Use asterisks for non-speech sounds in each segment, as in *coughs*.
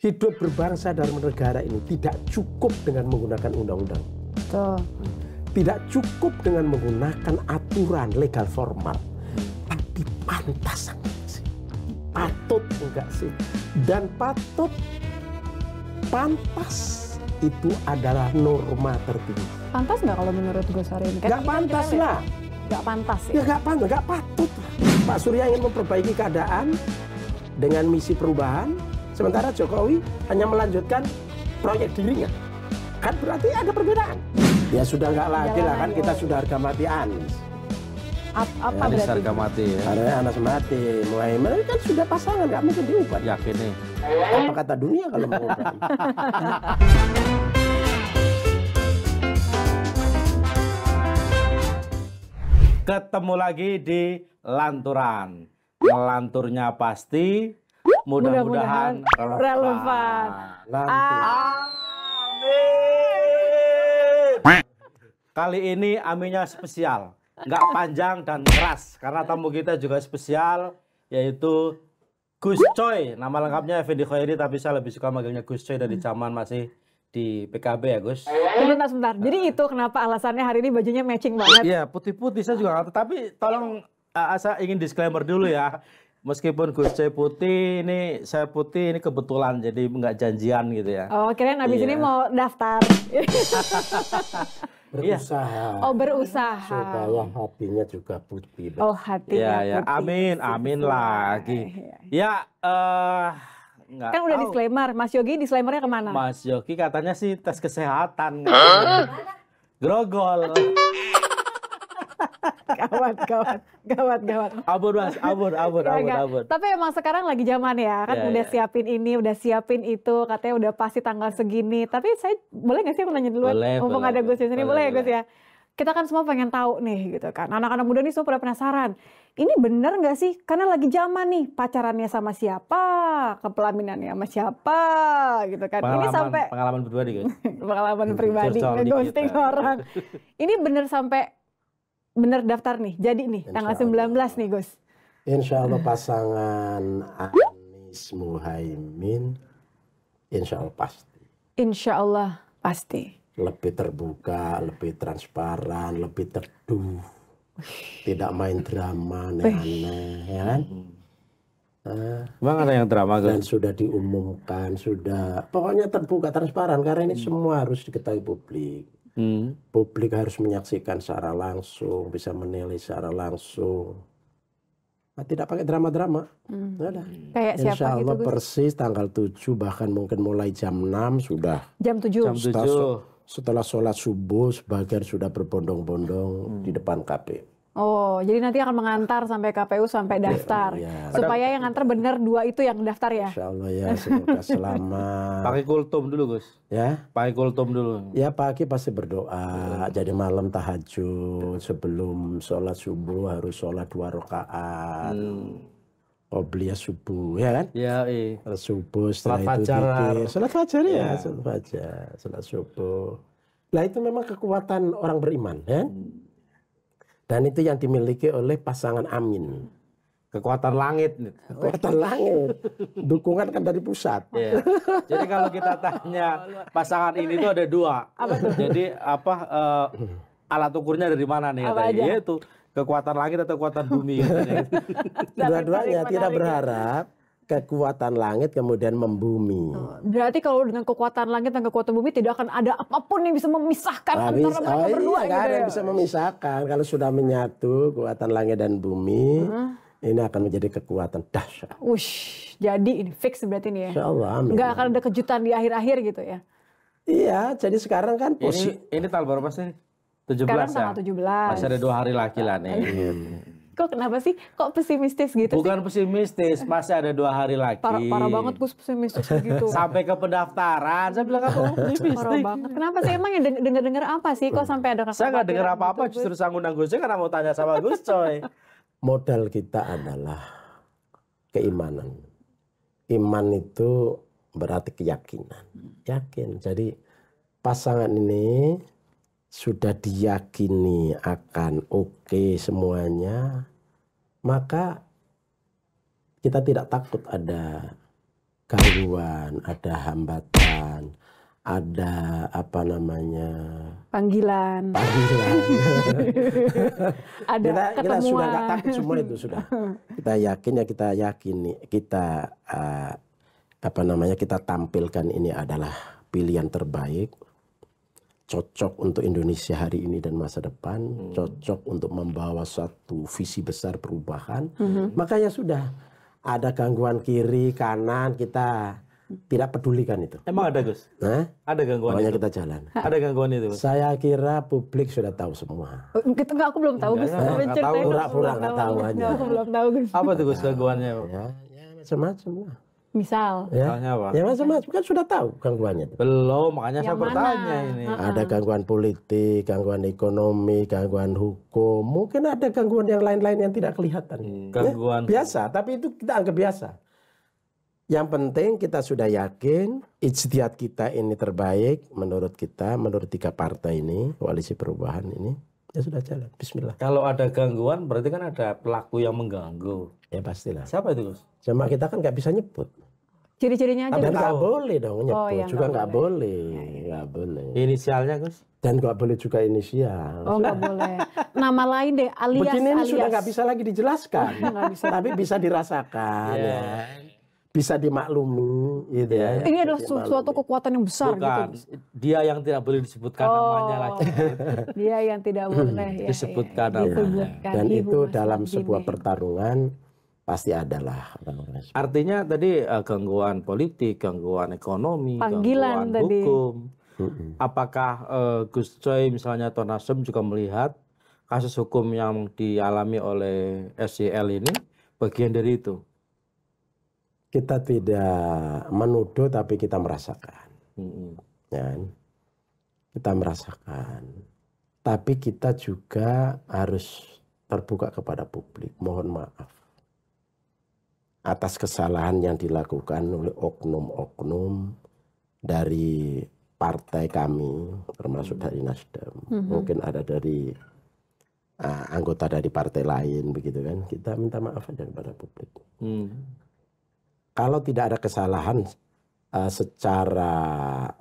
hidup berbangsa dan bernegara ini tidak cukup dengan menggunakan undang-undang. Hmm. Tidak cukup dengan menggunakan aturan legal formal. Hmm. Tapi pantas enggak sih? Patut enggak sih? Dan patut, pantas itu adalah norma tertinggi. Pantas nggak kalau menurut Gus Hari kan ini? nggak kan pantas kita, lah. Nggak pantas ya? Ya pantas, nggak patut. Pak Surya ingin memperbaiki keadaan dengan misi perubahan, Sementara Jokowi hanya melanjutkan proyek dirinya. Kan berarti ada perbedaan. Ya sudah nggak lagi lah kan kita sudah harga mati Anies. Ap apa ya, berarti? harga mati ya. Karena Anies mati, Muhaimin kan sudah pasangan, nggak mungkin diubah. Yakin nih. Apa kata dunia kalau mau Ketemu lagi di Lanturan. melanturnya pasti, Mudah-mudahan Mudah relevan. relevan. Amin. Kali ini aminnya spesial, nggak panjang dan keras karena tamu kita juga spesial yaitu Gus Coy. Nama lengkapnya Effendi Khairi tapi saya lebih suka manggilnya Gus Coy dari zaman masih di PKB ya Gus? Sebentar, sebentar. Jadi itu kenapa alasannya hari ini bajunya matching banget? Iya, putih-putih saya juga Tapi tolong uh, saya ingin disclaimer dulu ya meskipun Gus Coy putih ini saya putih ini kebetulan jadi nggak janjian gitu ya. Oh kira-kira abis iya. ini mau daftar. *laughs* Iya. berusaha. Oh berusaha. Supaya hatinya juga putih. Oh hatinya ya, putih. Amin, iya, amin lagi. Ya, uh, nggak kan udah tahu. disclaimer, Mas Yogi disclaimernya kemana? Mas Yogi katanya sih tes kesehatan. Grogol. *laughs* gawat, gawat, gawat, gawat. Abur mas, abur, abur, ya, abur, abur. Tapi emang sekarang lagi zaman ya, kan ya, udah ya. siapin ini, udah siapin itu, katanya udah pasti tanggal segini. Tapi saya boleh nggak sih aku nanya duluan? Mumpung ada Gus di sini, boleh, boleh ya Gus ya? Kita kan semua pengen tahu nih gitu kan. Anak-anak muda nih semua pada penasaran. Ini bener nggak sih? Karena lagi zaman nih pacarannya sama siapa, kepelaminannya sama siapa gitu kan. Pengalaman, ini sampai pengalaman berdua nih *laughs* pengalaman pribadi, ghosting ah. orang. *laughs* ini bener sampai bener daftar nih, jadi nih Insya tanggal 19 Allah. nih Gus. Insya Allah pasangan Anies Muhaimin, Insya Allah pasti. Insya Allah pasti. Lebih terbuka, lebih transparan, lebih teduh, tidak main drama aneh-aneh, ya kan? Nah, Bang ada yang drama kan? Dan sudah diumumkan, sudah pokoknya terbuka transparan karena ini hmm. semua harus diketahui publik. Hmm publik harus menyaksikan secara langsung, bisa menilai secara langsung. Nah, tidak pakai drama-drama. Hmm. Nah, Kayak Insya siapa gitu, Allah gitu, persis tanggal 7 bahkan mungkin mulai jam 6 sudah. Jam 7. Jam 7. Setelah, setelah sholat subuh sebagian sudah berbondong-bondong hmm. di depan KPU. Oh, jadi nanti akan mengantar sampai KPU sampai iya, daftar. Ya, ya. Supaya yang antar benar dua itu yang daftar ya. Insya Allah ya, semoga selamat. Pakai kultum dulu Gus. Ya. Pakai kultum dulu. Ya pagi pasti berdoa. Ya. Jadi malam tahajud sebelum sholat subuh harus sholat dua rakaat. Hmm. Obliya subuh ya kan? Ya, iya. subuh setelah sholat itu fajar. Sholat fajar ya, ya. sholat fajar, sholat subuh. Nah itu memang kekuatan orang beriman ya. Kan? Hmm dan itu yang dimiliki oleh pasangan Amin. Kekuatan langit. Kekuatan langit. Dukungan kan dari pusat. Yeah. Jadi kalau kita tanya pasangan ini tuh ada dua. Apa Jadi apa uh, alat ukurnya dari mana nih? Apa Yaitu iya, kekuatan langit atau kekuatan bumi. Dua-duanya tidak berharap kekuatan langit kemudian membumi. Oh, berarti kalau dengan kekuatan langit dan kekuatan bumi tidak akan ada apapun yang bisa memisahkan ah, antara mereka oh iya, gitu ada yang ya? bisa memisahkan kalau sudah menyatu kekuatan langit dan bumi. Uh -huh ini akan menjadi kekuatan dahsyat. Ush, jadi ini fix berarti ini ya. Insya Allah, Gak akan ada kejutan di akhir-akhir gitu ya. Iya, jadi sekarang kan Ini, ini tanggal berapa sih? 17 sekarang ya? tanggal 17. Masih ada dua hari lagi lah nih kok kenapa sih kok pesimistis gitu Bukan sih? pesimistis, masih ada dua hari lagi. Parah, parah banget Gus pesimistis begitu. *laughs* Sampai ke pendaftaran, saya bilang aku pesimistis. Parah banget. Kenapa sih emang yang dengar-dengar apa sih kok sampai ada Saya nggak dengar apa-apa, gitu, justru saya ngundang Gus karena mau tanya sama Gus Coy. Modal kita adalah keimanan. Iman itu berarti keyakinan. Yakin. Jadi pasangan ini sudah diyakini akan oke semuanya, maka kita tidak takut ada gangguan, ada hambatan, ada apa namanya panggilan, panggilan. *laughs* ada kita, kita sudah nggak takut semua itu sudah kita yakin ya kita yakini kita uh, apa namanya kita tampilkan ini adalah pilihan terbaik cocok untuk Indonesia hari ini dan masa depan, hmm. cocok untuk membawa satu visi besar perubahan. Hmm. Makanya sudah ada gangguan kiri kanan kita tidak pedulikan itu. Emang ada Gus? Hah? Ada gangguan Makanya kita jalan. Ha. Ada gangguan itu? Gus? Saya kira publik sudah tahu semua. Kita oh, nggak, aku belum tahu Gus. Enggak, tahu, pura-pura nggak tahu aja. Aku belum tahu Gus. Apa tuh Gus gangguannya? Ya, ya macam-macam lah. Misal. Ya. Misalnya apa? Ya macam kan sudah tahu gangguannya. Belum, makanya saya bertanya ini. Ada gangguan politik, gangguan ekonomi, gangguan hukum, mungkin ada gangguan yang lain-lain yang tidak kelihatan. Hmm. Ya, gangguan biasa, tapi itu kita anggap biasa. Yang penting kita sudah yakin ijtihad kita ini terbaik menurut kita, menurut tiga partai ini, koalisi perubahan ini ya sudah jalan. Bismillah. Kalau ada gangguan berarti kan ada pelaku yang mengganggu. Ya pastilah. Siapa itu Gus? Cuma kita kan nggak bisa nyebut. Ciri-cirinya aja. Dan nggak boleh dong oh, nyebut. Oh, ya, juga nggak boleh. Nggak boleh. Ya, ya, ya. boleh. Inisialnya Gus? Dan nggak boleh juga inisial. Oh nggak boleh. Nama lain deh alias Begini alias. sudah nggak bisa lagi dijelaskan. *laughs* bisa. Tapi bisa dirasakan. Yeah. Ya bisa dimaklumi gitu ya. Iya. Ini adalah dimaklumi. suatu kekuatan yang besar gitu. Bukan. gitu. Dia yang tidak boleh disebutkan oh, namanya lagi. *laughs* Dia yang tidak hmm. boleh ya, ya. disebutkan ya, namanya. Disebutkan Dan Ibu itu dalam Gini. sebuah pertarungan pasti adalah Artinya tadi uh, gangguan politik, gangguan ekonomi, Panggilan gangguan tadi. hukum. Apakah uh, Gus Coy misalnya atau Nasdem juga melihat kasus hukum yang dialami oleh SCL ini bagian dari itu? kita tidak menuduh tapi kita merasakan. Hmm. Ya. Kita merasakan. Tapi kita juga harus terbuka kepada publik. Mohon maaf. Atas kesalahan yang dilakukan oleh oknum-oknum dari partai kami, termasuk hmm. dari Nasdem. Hmm. Mungkin ada dari uh, anggota dari partai lain begitu kan. Kita minta maaf aja kepada publik. Hmm kalau tidak ada kesalahan uh, secara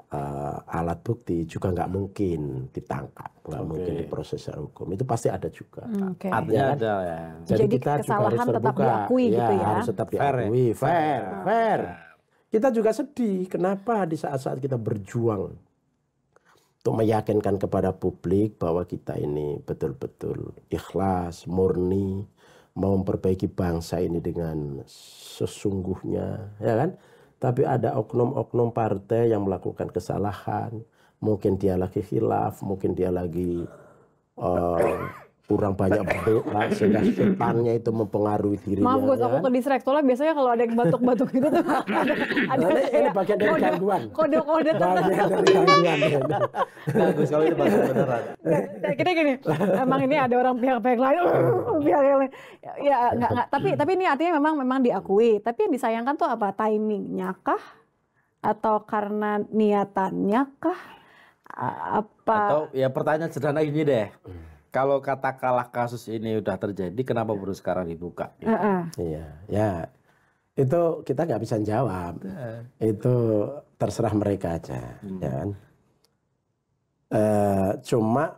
uh, alat bukti juga nggak mungkin ditangkap, nggak okay. mungkin diproses secara hukum. Itu pasti ada juga. Hmm, okay. Artinya ya, ada, ya. Jadi, jadi kita kesalahan harus tetap terbuka. diakui ya, gitu ya. Harus tetap fair, ya. diakui, fair, fair. fair. Kita juga sedih kenapa di saat-saat kita berjuang untuk meyakinkan kepada publik bahwa kita ini betul-betul ikhlas, murni, mau memperbaiki bangsa ini dengan sesungguhnya, ya kan? Tapi ada oknum-oknum partai yang melakukan kesalahan, mungkin dia lagi hilaf, mungkin dia lagi uh, kurang banyak *laughs* berdoa sehingga setannya itu mempengaruhi diri. Maaf gue, aku ke ya. distrek. Soalnya biasanya kalau ada yang batuk-batuk gitu tuh *laughs* ada, ada ini, ini bagian dari gangguan. Kode-kode bagian dari gangguan. Bagus kalau itu bagus beneran. kita gini, emang ini ada orang pihak-pihak lain, *laughs* pihak yang lain. Ya nggak nggak. Tapi tapi ini artinya memang memang diakui. Tapi yang disayangkan tuh apa? Timingnya kah? Atau karena niatannya kah? Apa? Atau ya pertanyaan sederhana ini deh Hmm kalau kata kalah kasus ini sudah terjadi, kenapa baru sekarang dibuka? Gitu? Uh-uh. Iya, ya itu kita nggak bisa jawab. Uh. Itu terserah mereka aja, hmm. ya kan? Uh, cuma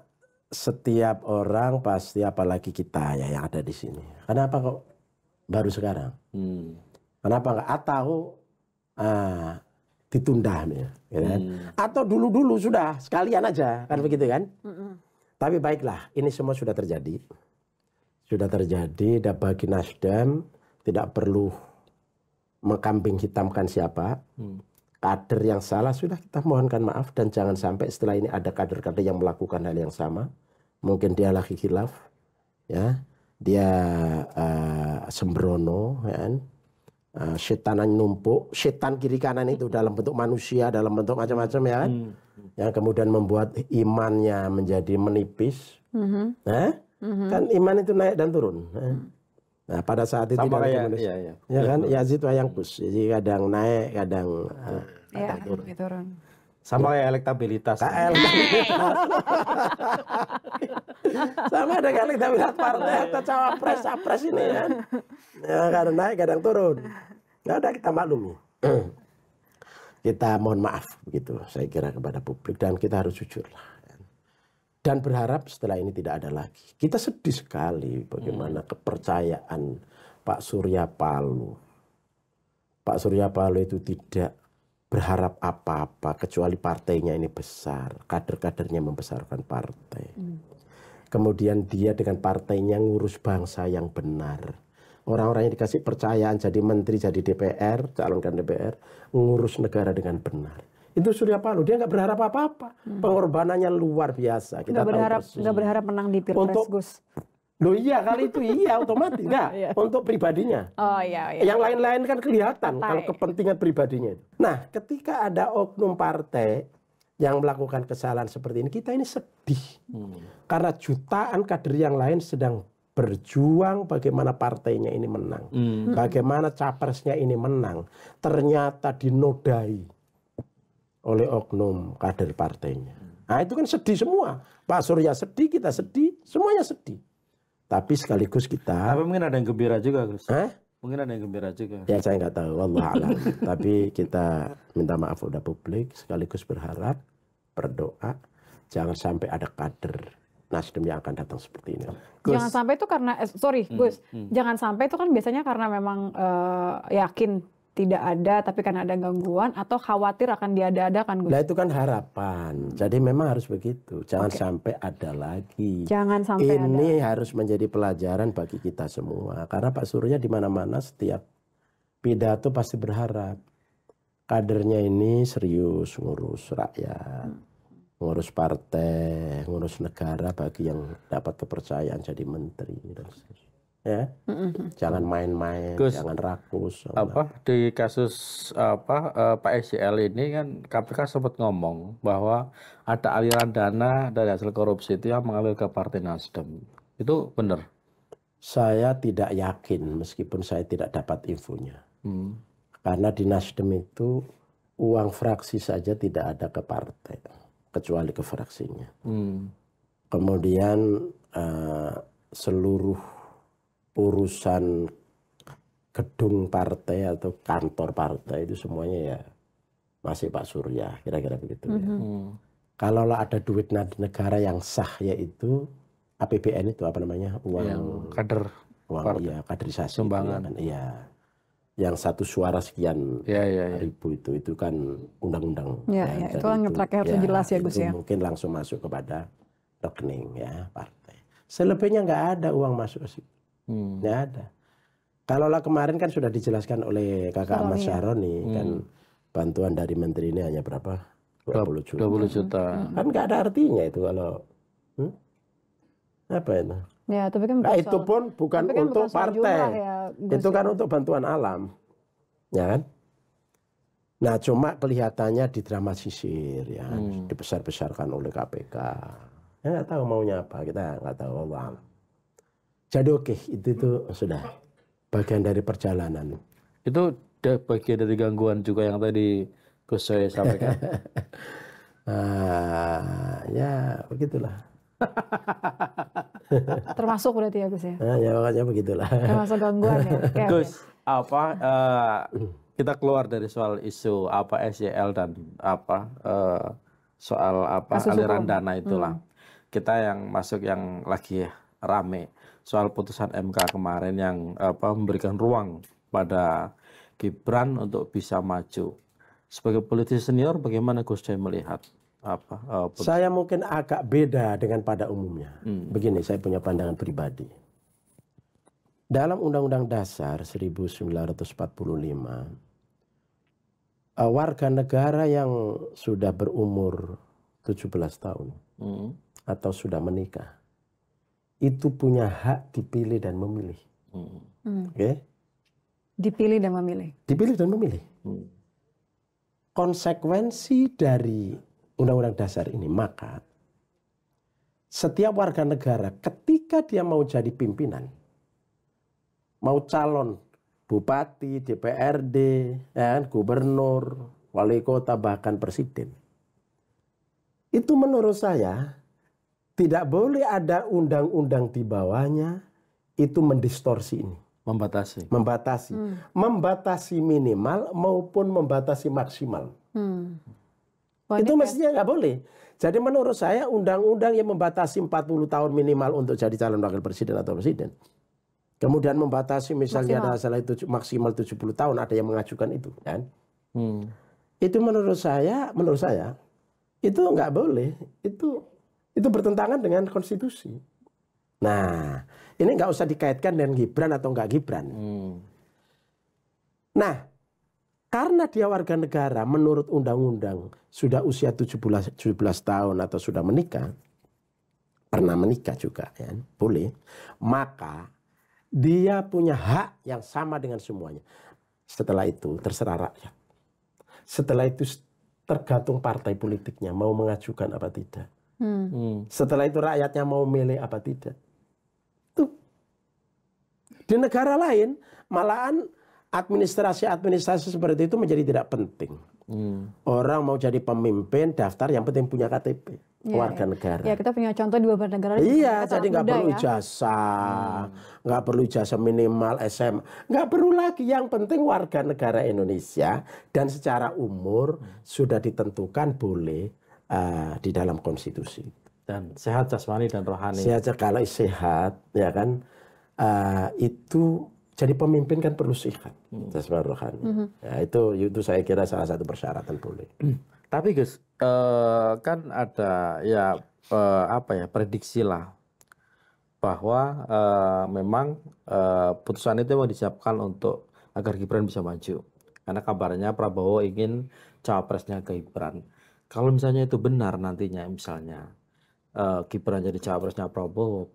setiap orang pasti apalagi kita ya yang ada di sini. Kenapa kok baru sekarang? Hmm. Kenapa nggak atau uh, ditunda, ya, gitu Hmm. Atau dulu-dulu sudah sekalian aja kan hmm. begitu kan? Hmm. hmm. Tapi baiklah, ini semua sudah terjadi. Sudah terjadi dan bagi Nasdem tidak perlu mengkambing hitamkan siapa. Hmm. Kader yang salah sudah kita mohonkan maaf dan jangan sampai setelah ini ada kader-kader yang melakukan hal yang sama. Mungkin dia lagi hilaf, ya, dia uh, sembrono, ya, kan uh, setan numpuk, setan kiri kanan itu dalam bentuk manusia, dalam bentuk macam-macam ya kan, hmm. yang kemudian membuat imannya menjadi menipis, hmm nah, hmm kan iman itu naik dan turun. Eh? Hmm. Nah pada saat itu Sama tidak iya, iya. ya kan, ya, Yazid wayang kus, jadi kadang naik, kadang, uh, kadang ya, turun. turun sama kayak elektabilitas. KL. *laughs* sama dengan elektabilitas partai atau cawapres, capres ini kan. Ya, kadang naik, kadang turun. Nggak ada kita maklumi. *clears throat* kita mohon maaf begitu saya kira kepada publik dan kita harus jujur lah. Kan. Dan berharap setelah ini tidak ada lagi. Kita sedih sekali bagaimana hmm. kepercayaan Pak Surya Palu. Pak Surya Palu itu tidak berharap apa-apa kecuali partainya ini besar, kader-kadernya membesarkan partai. Hmm. Kemudian dia dengan partainya ngurus bangsa yang benar. Orang-orang yang dikasih percayaan jadi menteri, jadi DPR, calonkan DPR, ngurus negara dengan benar. Itu Surya Paloh, dia nggak berharap apa-apa. Hmm. Pengorbanannya luar biasa. Kita nggak berharap, nggak berharap menang di Pilpres, Gus. Loh iya kali itu iya otomatis enggak iya. untuk pribadinya. Oh iya iya. Yang lain-lain kan kelihatan Partai. kalau kepentingan pribadinya itu. Nah, ketika ada oknum partai yang melakukan kesalahan seperti ini, kita ini sedih. Hmm. Karena jutaan kader yang lain sedang berjuang bagaimana partainya ini menang. Hmm. Bagaimana capresnya ini menang. Ternyata dinodai oleh oknum kader partainya. Nah, itu kan sedih semua. Pak Surya sedih, kita sedih, semuanya sedih tapi sekaligus kita. Apa mungkin ada yang gembira juga, Gus. Hah? Mungkin ada yang gembira juga. Ya saya nggak tahu, Allah alam. *laughs* tapi kita minta maaf udah publik, sekaligus berharap, berdoa, jangan sampai ada kader Nasdem yang akan datang seperti ini. Gus. Jangan sampai itu karena, eh, sorry, hmm, Gus, hmm. jangan sampai itu kan biasanya karena memang uh, yakin tidak ada tapi karena ada gangguan atau khawatir akan diada-adakan Gus? Nah itu kan harapan. Jadi memang harus begitu. Jangan okay. sampai ada lagi. Jangan sampai Ini ada. harus menjadi pelajaran bagi kita semua. Karena Pak Surya di mana-mana setiap pidato pasti berharap kadernya ini serius ngurus rakyat, ngurus partai, ngurus negara bagi yang dapat kepercayaan jadi menteri dan seterusnya ya mm-hmm. jangan main-main Gus, jangan rakus apa di kasus apa uh, Pak SCL ini kan KPK sempat ngomong bahwa ada aliran dana dari hasil korupsi itu yang mengalir ke Partai Nasdem itu benar saya tidak yakin meskipun saya tidak dapat infonya hmm. karena di Nasdem itu uang fraksi saja tidak ada ke partai kecuali ke fraksinya hmm. kemudian uh, seluruh urusan gedung partai atau kantor partai itu semuanya ya masih Pak Surya kira-kira begitu mm -hmm. Kalau ada duit negara yang sah yaitu APBN itu apa namanya uang yang kader uang partai. ya kaderisasi sumbangan itu, ya iya. yang satu suara sekian ya, ya, ya. ribu itu itu kan undang-undang ya, ya, itu itu ngetraknya harus ya, jelas ya Gus ya mungkin langsung masuk kepada rekening ya partai selebihnya nggak ada uang masuk situ Hmm. ada. Kalau kemarin kan sudah dijelaskan oleh kakak Ahmad ya. Syahroni hmm. kan bantuan dari menteri ini hanya berapa? 20 juta. 20 juta. Hmm. Kan nggak ada artinya itu kalau hmm? apa itu? Ya, tapi kan nah, itu pun bukan kan untuk bukan partai. Ya, itu ya. kan untuk bantuan alam. Ya kan? Nah, cuma kelihatannya di drama sisir ya, hmm. dibesar-besarkan oleh KPK. Ya nggak tahu maunya apa, kita nggak tahu Allah. Jadokeh itu itu sudah bagian dari perjalanan. Itu bagian dari gangguan juga yang tadi Gus Soe sampaikan. *laughs* ah, ya begitulah. *laughs* Termasuk berarti ya Gus ya? Ah, ya makanya begitulah. Termasuk gangguan ya. *laughs* Okay, Gus, okay. apa uh, kita keluar dari soal isu apa SEL dan apa uh, soal apa Kasus aliran hukum. dana itulah. Hmm. Kita yang masuk yang lagi rame soal putusan MK kemarin yang apa memberikan ruang pada Gibran untuk bisa maju. Sebagai politisi senior bagaimana Gus Coy melihat apa? Uh, saya mungkin agak beda dengan pada umumnya. Hmm. Begini saya punya pandangan pribadi. Dalam Undang-Undang Dasar 1945 uh, eh, warga negara yang sudah berumur 17 tahun hmm. atau sudah menikah itu punya hak dipilih dan memilih. Hmm. Oke. Okay? Dipilih dan memilih. Dipilih dan memilih. Hmm. Konsekuensi dari Undang-Undang Dasar ini maka setiap warga negara ketika dia mau jadi pimpinan, mau calon bupati, DPRD, ya, kan, gubernur, wali kota bahkan presiden, itu menurut saya tidak boleh ada undang-undang di bawahnya itu mendistorsi ini. Membatasi. Membatasi. Hmm. Membatasi minimal maupun membatasi maksimal. Hmm. itu mestinya nggak boleh. Jadi menurut saya undang-undang yang membatasi 40 tahun minimal untuk jadi calon wakil presiden atau presiden. Kemudian membatasi misalnya maksimal. ada salah itu maksimal 70 tahun ada yang mengajukan itu kan. Hmm. Itu menurut saya, menurut saya itu nggak boleh. Itu itu bertentangan dengan konstitusi. Nah, ini nggak usah dikaitkan dengan Gibran atau nggak Gibran. Hmm. Nah, karena dia warga negara menurut undang-undang sudah usia 17, 17 tahun atau sudah menikah, pernah menikah juga, ya, boleh, maka dia punya hak yang sama dengan semuanya. Setelah itu terserah rakyat. Setelah itu tergantung partai politiknya mau mengajukan apa tidak. Hmm. hmm. Setelah itu rakyatnya mau milih apa tidak. Tuh. Di negara lain malahan administrasi-administrasi seperti itu menjadi tidak penting. Hmm. Orang mau jadi pemimpin daftar yang penting punya KTP ya, warga iya. negara. Ya kita punya contoh di beberapa negara. Iya, jadi nggak perlu ya. jasa, hmm. nggak hmm. perlu jasa minimal SM, nggak perlu lagi. Yang penting warga negara Indonesia dan secara umur hmm. sudah ditentukan boleh uh, di dalam konstitusi. Dan sehat jasmani dan rohani. Sehat ya, kalau sehat, ya kan, uh, itu jadi pemimpin kan perlu sehat hmm. jasmani rohani. Hmm. hmm. Ya, itu itu saya kira salah satu persyaratan boleh. Hmm. Tapi Gus, uh, kan ada ya uh, apa ya prediksi lah bahwa uh, memang uh, putusan itu mau disiapkan untuk agar Gibran bisa maju. Karena kabarnya Prabowo ingin cawapresnya Gibran. Kalau misalnya itu benar nantinya misalnya uh, Gibran jadi cawapresnya Prabowo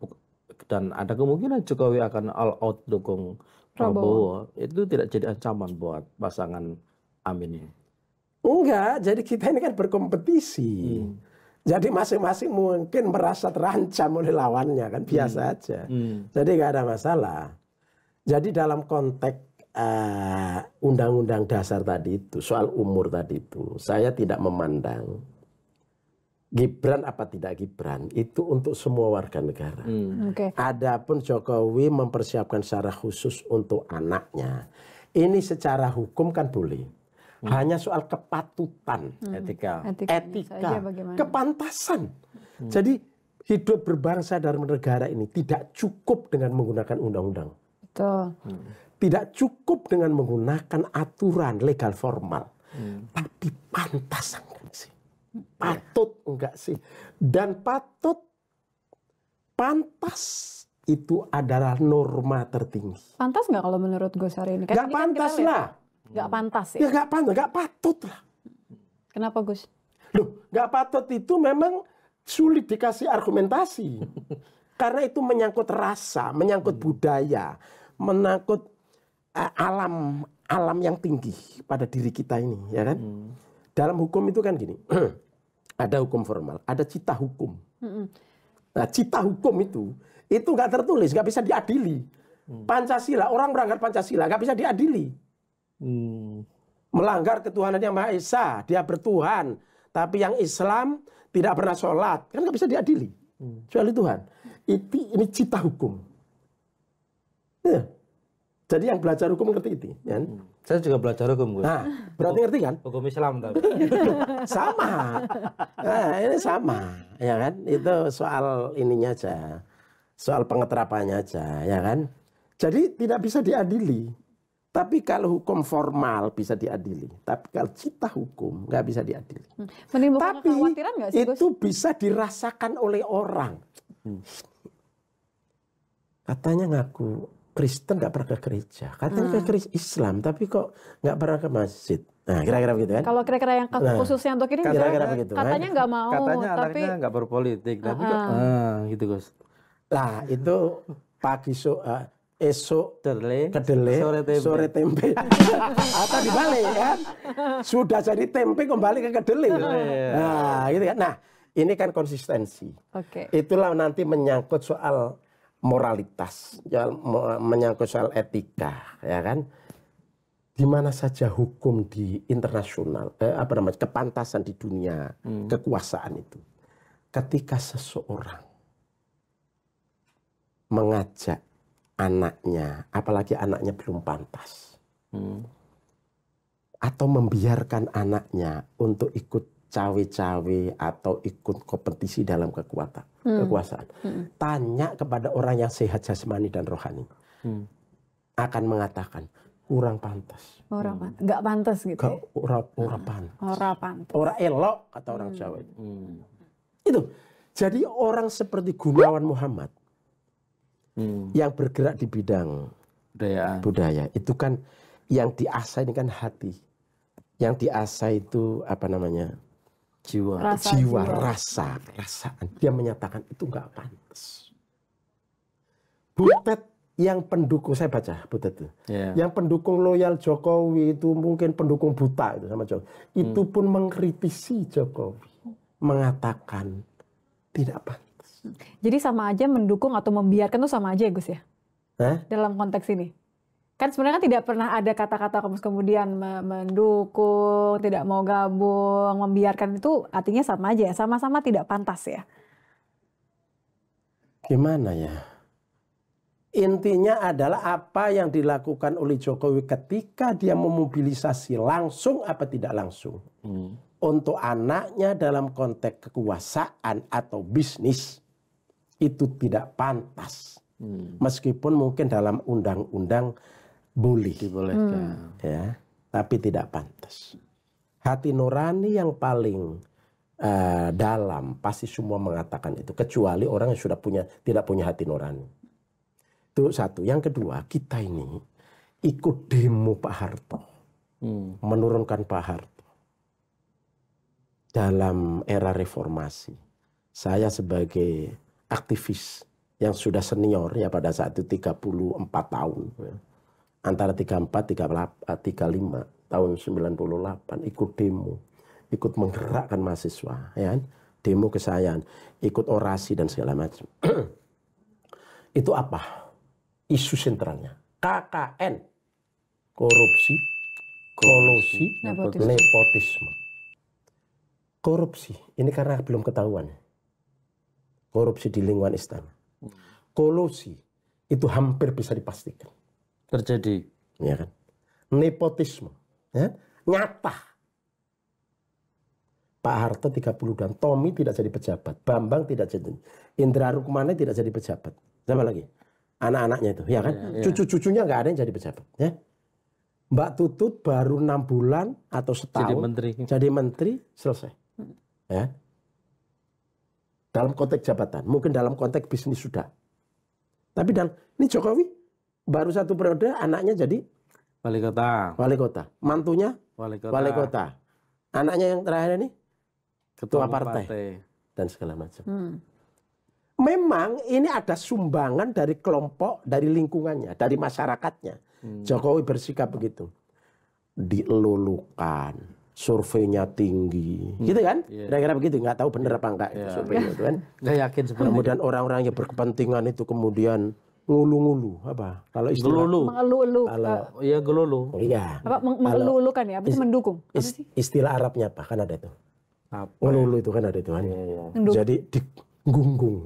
dan ada kemungkinan Jokowi akan all out dukung Prabowo, Prabowo itu tidak jadi ancaman buat pasangan Amin ini. Enggak, jadi kita ini kan berkompetisi. Hmm. Jadi masing-masing mungkin merasa terancam oleh lawannya kan biasa hmm. aja. Hmm. Jadi nggak ada masalah. Jadi dalam konteks Ah, undang-undang uh, dasar tadi itu, soal umur tadi itu, saya tidak memandang Gibran apa tidak Gibran itu untuk semua warga negara. Hmm. Okay. Adapun Jokowi mempersiapkan secara khusus untuk anaknya. Ini secara hukum kan boleh. Hmm. Hanya soal kepatutan, hmm. etika, etika, etika. kepantasan. Hmm. Jadi hidup berbangsa dan bernegara ini tidak cukup dengan menggunakan undang-undang. Hmm tidak cukup dengan menggunakan aturan legal formal, hmm. tapi pantas enggak sih? Patut enggak sih? Dan patut, pantas itu adalah norma tertinggi. Pantas nggak kalau menurut Gus hari ini? Kan gak kan pantas kan lah. Gak pantas ya? ya gak pantas, gak patut lah. Kenapa Gus? Loh, gak patut itu memang sulit dikasih argumentasi. *laughs* Karena itu menyangkut rasa, menyangkut budaya, menyangkut Eh, alam alam yang tinggi pada diri kita ini, ya kan? Hmm. Dalam hukum itu kan gini, *clears throat* ada hukum formal, ada cita hukum. Hmm. Nah, cita hukum itu itu nggak tertulis, nggak bisa diadili. Hmm. Pancasila, orang berangkat Pancasila nggak bisa diadili. Hmm. Melanggar ketuhanan yang Maha Esa, dia bertuhan, tapi yang Islam tidak pernah sholat, kan nggak bisa diadili. Hmm. Kecuali Tuhan. Itu ini cita hukum. Ya. Jadi yang belajar hukum ngerti itu, ya kan? Hmm. Saya juga belajar hukum, Gue. Nah, berarti ngerti kan? Hukum Islam tapi. *laughs* sama. Nah, ini sama, ya kan? Itu soal ininya aja. Soal pengeterapannya aja, ya kan? Jadi tidak bisa diadili. Tapi kalau hukum formal bisa diadili, tapi kalau cita hukum nggak bisa diadili. Hmm. Menimbulkan tapi kekhawatiran sih, Gus? Itu bisa dirasakan oleh orang. Hmm. Katanya ngaku Kristen nggak pernah ke gereja. Katanya hmm. ke gereja Islam, tapi kok nggak pernah ke masjid. Nah, kira-kira begitu kan? Kalau kira-kira yang nah, khususnya untuk ini, kira-kira begitu. Kan? Katanya nggak mau, katanya tapi nggak berpolitik, tapi uh, kok, uh, gitu Gus. Lah itu pagi so, uh, esok Terle, kedele, sore tempe, sore tempe. *laughs* atau dibalik kan? Sudah jadi tempe kembali ke kedele. Iya. Nah, gitu kan. Nah, ini kan konsistensi. Okay. Itulah nanti menyangkut soal moralitas, ya, menyangkut soal etika, ya kan? Di mana saja hukum di internasional, eh, apa namanya, kepantasan di dunia, hmm. kekuasaan itu. Ketika seseorang mengajak anaknya, apalagi anaknya belum pantas, hmm. atau membiarkan anaknya untuk ikut cawe-cawe atau ikut kompetisi dalam kekuatan hmm. kekuasaan. Hmm. Tanya kepada orang yang sehat jasmani dan rohani. Hmm. Akan mengatakan kurang pantas. Orang hmm. pantas. Enggak pantas gitu. Gak, ya? orang hmm. ora pantas. orang pantas. orang elok kata orang hmm. Jawa itu. Hmm. Itu. Jadi orang seperti Gunawan Muhammad hmm. yang bergerak di bidang budaya budaya itu kan yang diasah ini kan hati. Yang diasah itu apa namanya? jiwa, rasa, jiwa, jiwa. rasa, perasaan. Dia menyatakan itu nggak pantas. Butet yang pendukung saya baca Butet itu, yeah. yang pendukung loyal Jokowi itu mungkin pendukung buta itu sama Jokowi. Hmm. Itu hmm. pun mengkritisi Jokowi, mengatakan tidak pantas. Jadi sama aja mendukung atau membiarkan itu sama aja ya Gus ya? Hah? Dalam konteks ini kan sebenarnya kan tidak pernah ada kata-kata kemudian mendukung, tidak mau gabung, membiarkan itu artinya sama aja ya, sama-sama tidak pantas ya. Gimana ya? Intinya adalah apa yang dilakukan oleh Jokowi ketika dia memobilisasi langsung apa tidak langsung hmm. untuk anaknya dalam konteks kekuasaan atau bisnis itu tidak pantas. Hmm. Meskipun mungkin dalam undang-undang boleh. Dibolehkan. Hmm. Ya, tapi tidak pantas. Hati nurani yang paling uh, dalam pasti semua mengatakan itu kecuali orang yang sudah punya tidak punya hati nurani. Itu satu. Yang kedua, kita ini ikut demo Pak Harto. Hmm. Menurunkan Pak Harto. Dalam era reformasi. Saya sebagai aktivis yang sudah senior ya pada saat itu 34 tahun. Ya antara 34 35 eh, tahun 98 ikut demo, ikut menggerakkan mahasiswa, ya kan? Demo kesayangan, ikut orasi dan segala macam. *clears throat* Itu apa? Isu sentralnya. KKN. Korupsi, kolusi, nepotisme. nepotisme. Korupsi, ini karena belum ketahuan. Korupsi di lingkungan istana. Hmm. kolusi itu hampir bisa dipastikan terjadi ya kan nepotisme ya nyata Pak Harto 30 dan Tommy tidak jadi pejabat, Bambang tidak jadi, Indra Rukmana tidak jadi pejabat. Siapa lagi? Anak-anaknya itu, ya kan? Ya, ya. Cucu-cucunya nggak ada yang jadi pejabat, ya. Mbak Tutut baru enam bulan atau setahun jadi menteri, jadi menteri selesai, ya. Dalam konteks jabatan, mungkin dalam konteks bisnis sudah. Tapi dalam ini Jokowi baru satu periode anaknya jadi wali kota. Wali kota. Mantunya wali kota. Wali kota. Anaknya yang terakhir ini ketua, partai, partai dan segala macam. Hmm. Memang ini ada sumbangan dari kelompok, dari lingkungannya, dari masyarakatnya. Hmm. Jokowi bersikap begitu. Dielulukan, surveinya tinggi, hmm. gitu kan? kira Kira-kira begitu, nggak tahu bener iya. apa enggak yeah. surveinya itu kan? nggak yakin sebenarnya. Kemudian orang-orang yang berkepentingan itu kemudian ngulu-ngulu apa kalau istilah gelulu mengelulu kalau uh, oh, ya gelulu oh, iya apa mengelulu kan ya apa mendukung apa istilah Arabnya apa kan ada itu apa ngelulu itu kan ada itu kan ya, ya. jadi di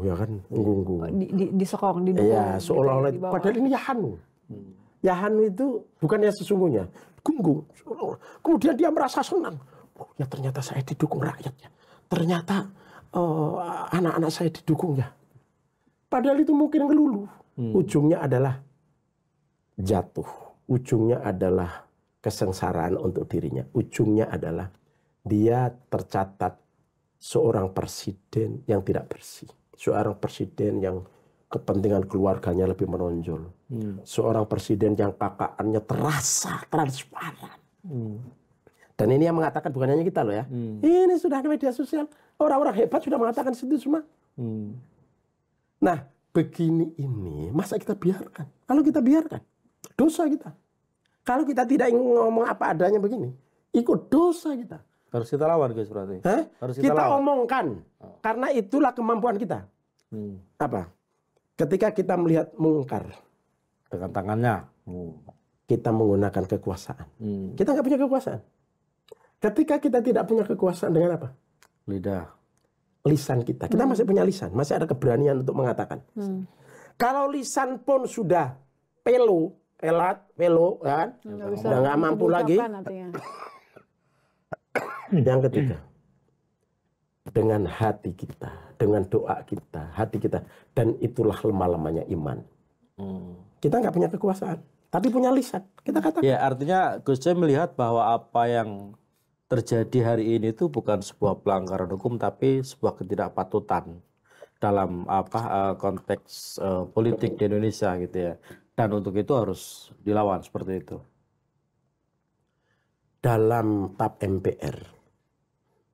ya kan gunggung di, di, di sokong iya, gitu ya, di iya seolah-olah padahal ini yahanu hmm. yahanu itu yang sesungguhnya gunggung kemudian dia merasa senang oh, ya ternyata saya didukung rakyatnya ternyata eh, anak-anak uh, saya didukung ya padahal itu mungkin ngelulu hmm. ujungnya adalah jatuh, ujungnya adalah kesengsaraan untuk dirinya, ujungnya adalah dia tercatat seorang presiden yang tidak bersih, seorang presiden yang kepentingan keluarganya lebih menonjol, hmm. seorang presiden yang kakaannya terasa transparan. Hmm. Dan ini yang mengatakan bukan hanya kita loh ya. Hmm. Ini sudah di media sosial orang-orang hebat sudah mengatakan itu semua. Hmm. Nah, begini ini masa kita biarkan? Kalau kita biarkan, dosa kita. Kalau kita tidak ngomong apa adanya begini, ikut dosa kita. Harus kita lawan guys berarti. Hah? Harus kita, kita lawan. omongkan. Oh. Karena itulah kemampuan kita. Hmm. Apa? Ketika kita melihat mungkar dengan tangannya, hmm. kita menggunakan kekuasaan. Hmm. Kita nggak punya kekuasaan. Ketika kita tidak punya kekuasaan dengan apa? Lidah lisan kita. Kita hmm. masih punya lisan, masih ada keberanian untuk mengatakan. Hmm. Kalau lisan pun sudah pelo, pelat, pelo, ya kan, sudah hmm. udah nggak mampu lagi. *coughs* Yang ketiga, dengan hati kita, dengan doa kita, hati kita, dan itulah lemah lemahnya iman. Hmm. Kita nggak punya kekuasaan, tapi punya lisan. Kita katakan. Ya, artinya Gus melihat bahwa apa yang terjadi hari ini itu bukan sebuah pelanggaran hukum tapi sebuah ketidakpatutan dalam apa eh, konteks eh, politik di Indonesia gitu ya. Dan untuk itu harus dilawan seperti itu. Dalam tap MPR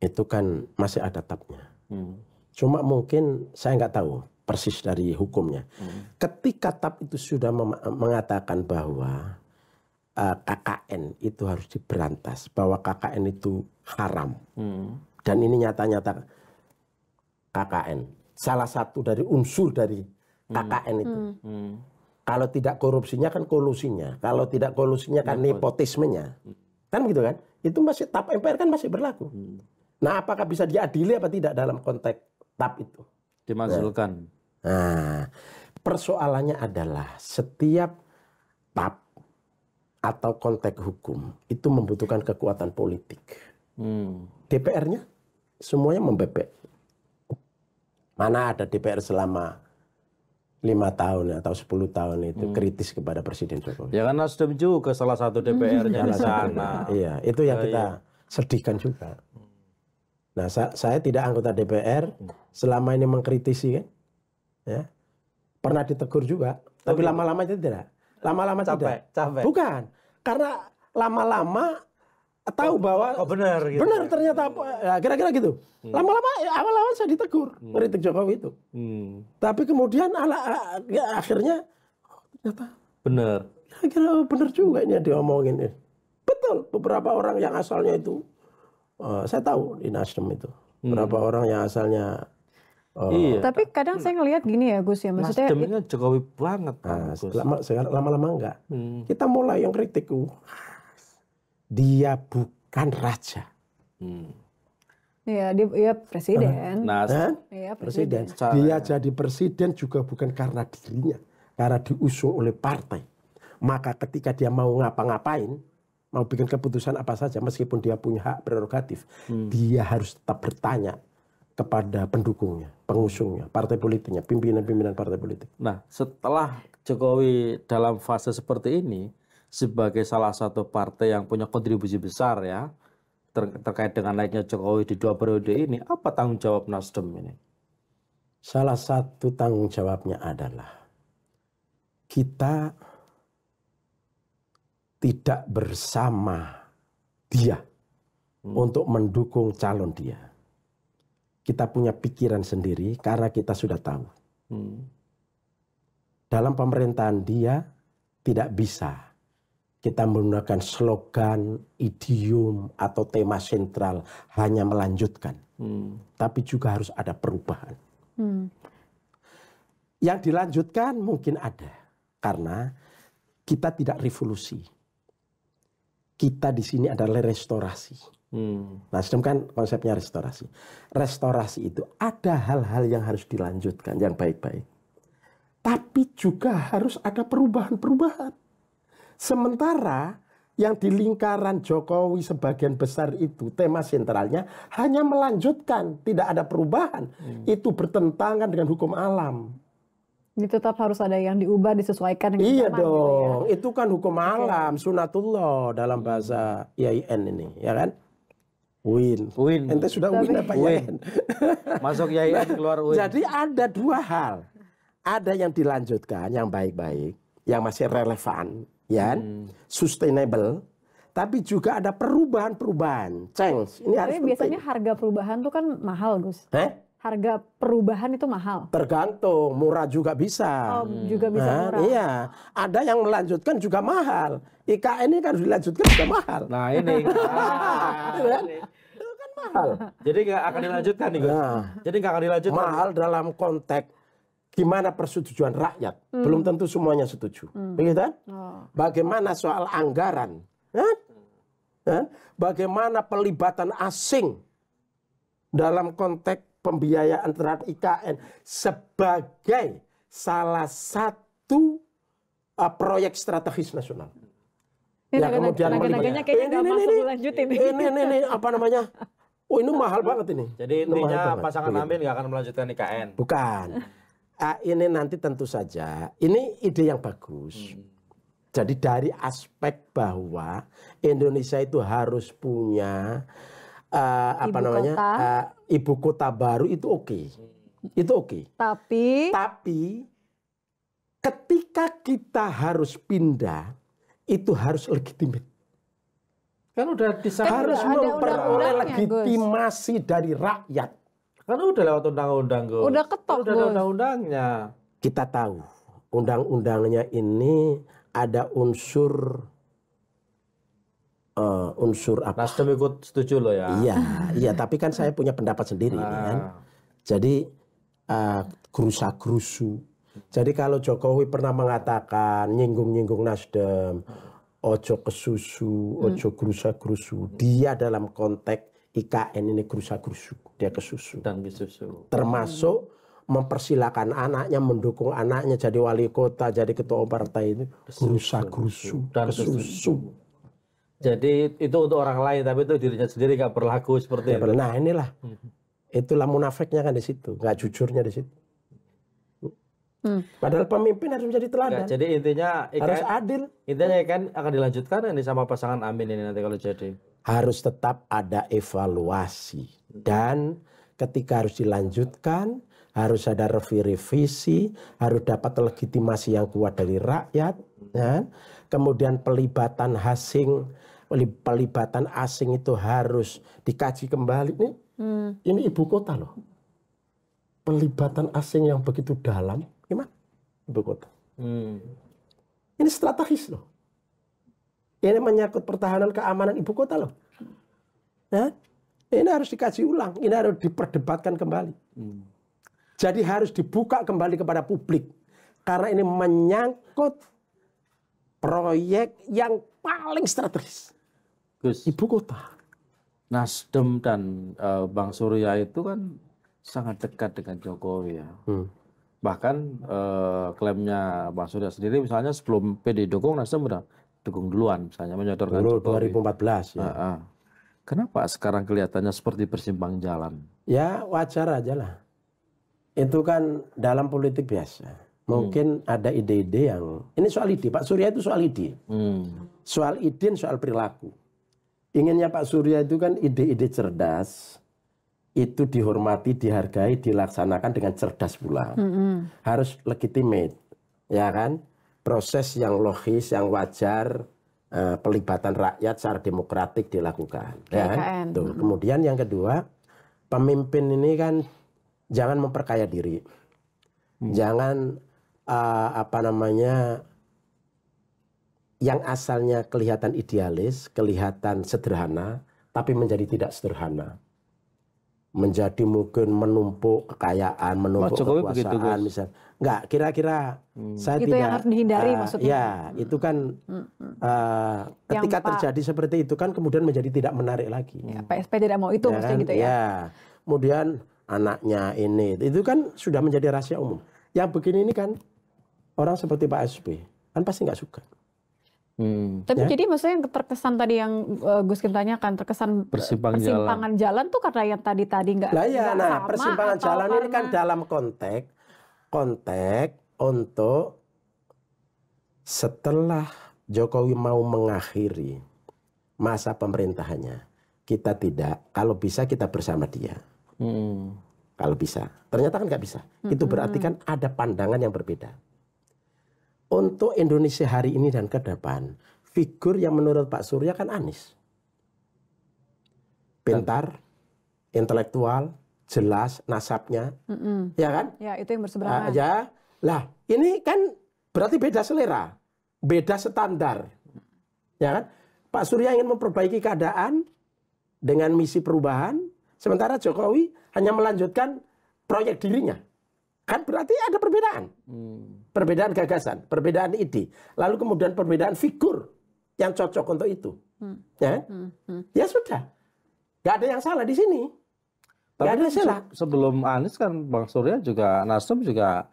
itu kan masih ada tapnya Hmm. Cuma mungkin saya nggak tahu persis dari hukumnya. Hmm. Ketika tap itu sudah mengatakan bahwa Eh, KKN itu harus diberantas bahwa KKN itu haram hmm. dan ini nyata-nyata KKN salah satu dari unsur dari hmm. KKN itu hmm. hmm. kalau tidak korupsinya kan kolusinya kalau tidak kolusinya kan nepotismenya hmm. kan begitu kan itu masih tap MPR kan masih berlaku hmm. nah apakah bisa diadili apa tidak dalam konteks tap itu dimaksudkan nah, nah persoalannya adalah setiap tap atau konteks hukum itu membutuhkan kekuatan politik. Hmm. DPR-nya semuanya membebek. Mana ada DPR selama lima tahun atau sepuluh tahun itu hmm. kritis kepada Presiden Jokowi. Ya kan Nasdem juga salah satu DPR-nya di sana. Iya, itu yang oh, kita iya. sedihkan juga. Hmm. Nah, sa saya tidak anggota DPR hmm. selama ini mengkritisi Ya. Pernah ditegur juga, tapi oh, iya. lama-lama itu tidak. Lama-lama capek, tidak. capek. Bukan. Karena lama-lama tahu oh, bahwa oh benar gitu. Benar ternyata ya, kira-kira gitu. Hmm. ya, gitu. Lama-lama awal-awal saya ditegur hmm. Jokowi itu. Hmm. Tapi kemudian ala ya, akhirnya oh, ternyata benar. Ya, Kira-kira benar juga ini diomongin ini. Betul, beberapa orang yang asalnya itu uh, saya tahu di Nasdem itu. Hmm. Berapa orang yang asalnya Oh. Iya. Tapi kadang saya ngelihat gini ya Gus ya, maksudnya Nasdemnya Jokowi banget. Nah, lama, lama-lama enggak. Hmm. Kita mulai yang kritik. Uh, dia bukan raja. Hmm. Iya, dia ya presiden. Nah, nah ya, presiden. presiden. Dia ya. jadi presiden juga bukan karena dirinya, karena diusung oleh partai. Maka ketika dia mau ngapa-ngapain, mau bikin keputusan apa saja meskipun dia punya hak prerogatif, hmm. dia harus tetap bertanya kepada pendukungnya, pengusungnya, partai politiknya, pimpinan-pimpinan partai politik. Nah, setelah Jokowi dalam fase seperti ini sebagai salah satu partai yang punya kontribusi besar ya ter terkait dengan naiknya Jokowi di dua periode ini, apa tanggung jawab Nasdem ini? Salah satu tanggung jawabnya adalah kita tidak bersama dia hmm. untuk mendukung calon dia kita punya pikiran sendiri karena kita sudah tahu. Hmm. Dalam pemerintahan dia tidak bisa kita menggunakan slogan, idiom, atau tema sentral hanya melanjutkan. Hmm. Tapi juga harus ada perubahan. Hmm. Yang dilanjutkan mungkin ada. Karena kita tidak revolusi. Kita di sini adalah restorasi Hmm. Nasdem kan konsepnya restorasi. Restorasi itu ada hal-hal yang harus dilanjutkan yang baik-baik. Tapi juga harus ada perubahan-perubahan. Sementara yang di lingkaran Jokowi sebagian besar itu tema sentralnya hanya melanjutkan, tidak ada perubahan. Hmm. Itu bertentangan dengan hukum alam. Ini tetap harus ada yang diubah disesuaikan dengan Iya zaman, gitu ya. dong, ya. itu kan hukum okay. alam, sunatullah dalam hmm. bahasa IAIN ini, ya kan? Win. Win. Ente sudah Tapi, win apa ya? Masuk YIN nah, keluar win. Jadi ada dua hal. Ada yang dilanjutkan yang baik-baik, yang masih relevan, ya, kan? hmm. sustainable, tapi juga ada perubahan-perubahan. Change. Ini Tapi biasanya harga perubahan tuh kan mahal, Gus. Eh? Harga perubahan itu mahal. Tergantung, murah juga bisa. Oh, hmm. juga bisa nah, murah. Iya, ada yang melanjutkan juga mahal. IKN ini kan dilanjutkan juga mahal. Nah, ini. *laughs* Iya kan? ah, ini mahal. Jadi nggak akan dilanjutkan nih, Nah, Jadi nggak akan dilanjutkan. Mahal dalam konteks gimana persetujuan rakyat. Hmm. Belum tentu semuanya setuju. Hmm. Begitu kan? Oh. Bagaimana soal anggaran? Hah? Hah? Bagaimana pelibatan asing dalam konteks pembiayaan terhadap IKN sebagai salah satu uh, proyek strategis nasional. Ini ya, kemudian naga, kemudian ini, ini, ini, ini, ini, ini, ini, apa namanya *laughs* Oh ini nah, mahal banget ini. Jadi intinya pasangan banget. Amin nggak akan melanjutkan IKN. Bukan. Uh, *laughs* ini nanti tentu saja ini ide yang bagus. Hmm. Jadi dari aspek bahwa Indonesia itu harus punya uh, ibu apa namanya kota. Uh, ibu kota baru itu oke, okay. Hmm. itu oke. Okay. Tapi tapi ketika kita harus pindah itu harus legitimate. Kan udah disahkan harus memperoleh legitimasi Gus. dari rakyat. Kan udah lewat undang-undang, Gus. Udah ketok, kan Udah ada undang-undangnya. Kita tahu undang-undangnya ini ada unsur uh, unsur apa? Nasdem ikut setuju loh ya. Iya, iya. Tapi kan saya punya pendapat sendiri, nah. kan. Jadi uh, eh, gerusa Jadi kalau Jokowi pernah mengatakan nyinggung-nyinggung Nasdem, ojo ke susu, hmm. ojo kerusa kerusu. Dia dalam konteks IKN ini kerusa kerusu, dia ke susu. Dan susu. Termasuk mempersilahkan anaknya, mendukung anaknya jadi wali kota, jadi ketua partai ini kerusa kerusu. dan kesusu. Jadi itu untuk orang lain, tapi itu dirinya sendiri nggak berlaku seperti ya, itu. Nah inilah, hmm. itulah munafiknya kan di situ, nggak jujurnya di situ. Hmm. Padahal pemimpin harus menjadi teladan. Nah, jadi intinya ikan, ya harus kan, adil. Intinya ya kan akan dilanjutkan ini sama pasangan Amin ini nanti kalau jadi. Harus tetap ada evaluasi dan ketika harus dilanjutkan harus ada revisi-revisi, harus dapat legitimasi yang kuat dari rakyat, ya. kemudian pelibatan asing, pelibatan asing itu harus dikaji kembali. Ini, hmm. ini ibu kota loh, pelibatan asing yang begitu dalam, ibu kota. Hmm. Ini strategis loh. Ini menyangkut pertahanan keamanan ibu kota loh. Nah, ini harus dikaji ulang, ini harus diperdebatkan kembali. Hmm. Jadi harus dibuka kembali kepada publik. Karena ini menyangkut proyek yang paling strategis. Gus. Ibu kota. Nasdem dan uh, Bang Surya itu kan sangat dekat dengan Jokowi ya. Hmm bahkan eh, klaimnya Bang Surya sendiri misalnya sebelum PD dukung Nasdem udah dukung duluan misalnya menyodorkan Dulu 2014 ya. ah. Kenapa sekarang kelihatannya seperti bersimpang jalan? Ya wajar aja lah. Itu kan dalam politik biasa. Mungkin hmm. ada ide-ide yang ini soal ide. Pak Surya itu soal ide. Hmm. Soal ide, soal perilaku. Inginnya Pak Surya itu kan ide-ide cerdas, itu dihormati, dihargai, dilaksanakan dengan cerdas pula. Mm -hmm. Harus legitimate, ya kan? Proses yang logis, yang wajar, uh, pelibatan rakyat secara demokratik dilakukan. Ya kan? Tuh. Mm -hmm. Kemudian yang kedua, pemimpin ini kan jangan memperkaya diri, mm. jangan uh, apa namanya yang asalnya kelihatan idealis, kelihatan sederhana, tapi menjadi tidak sederhana menjadi mungkin menumpuk kekayaan, menumpuk Mas Jokowi kekuasaan, begitu, misal. Enggak, kira-kira hmm. saya itu tidak. Itu yang harus dihindari uh, maksudnya. Ya, itu kan hmm. hmm. Eh, ketika yang terjadi Pak, seperti itu kan kemudian menjadi tidak menarik lagi. Ya, PSP tidak mau itu ya, maksudnya kan? gitu ya. ya. Kemudian anaknya ini, itu kan sudah menjadi rahasia umum. Yang begini ini kan orang seperti Pak SP kan pasti nggak suka. Hmm. Tapi ya. jadi maksudnya yang terkesan tadi yang uh, Gus Kim tanyakan terkesan persimpangan, persimpangan jalan. jalan tuh karena yang tadi tadi nggak nah, ya, nah, sama persimpangan jalan karena... ini kan dalam konteks konteks untuk setelah Jokowi mau mengakhiri masa pemerintahannya kita tidak kalau bisa kita bersama dia hmm. kalau bisa ternyata kan nggak bisa hmm. itu berarti hmm. kan ada pandangan yang berbeda untuk Indonesia hari ini dan ke depan, figur yang menurut Pak Surya kan Anies. Pintar, intelektual, jelas nasabnya, mm -mm. ya kan? Ya itu yang berseberangan. Uh, ya, lah ini kan berarti beda selera, beda standar, ya kan? Pak Surya ingin memperbaiki keadaan dengan misi perubahan, sementara Jokowi hanya melanjutkan proyek dirinya. Kan berarti ada perbedaan. Hmm perbedaan gagasan, perbedaan ide, lalu kemudian perbedaan figur yang cocok untuk itu. Hmm. Ya, hmm. Hmm. ya sudah, nggak ada yang salah di sini. Tapi ada se salah. Sebelum Anies kan Bang Surya juga Nasdem juga